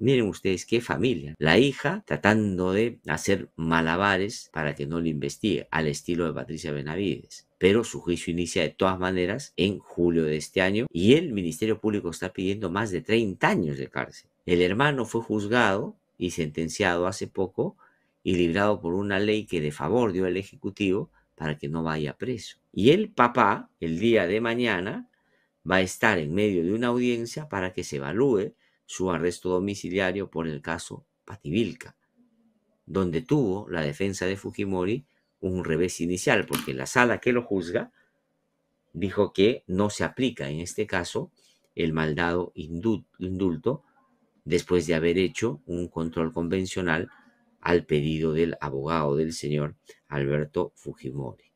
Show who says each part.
Speaker 1: Miren ustedes qué familia. La hija tratando de hacer malabares para que no le investigue, al estilo de Patricia Benavides pero su juicio inicia de todas maneras en julio de este año y el Ministerio Público está pidiendo más de 30 años de cárcel. El hermano fue juzgado y sentenciado hace poco y librado por una ley que de favor dio el Ejecutivo para que no vaya preso. Y el papá, el día de mañana, va a estar en medio de una audiencia para que se evalúe su arresto domiciliario por el caso Pativilca, donde tuvo la defensa de Fujimori un revés inicial, porque la sala que lo juzga dijo que no se aplica en este caso el maldado indulto después de haber hecho un control convencional al pedido del abogado del señor Alberto Fujimori.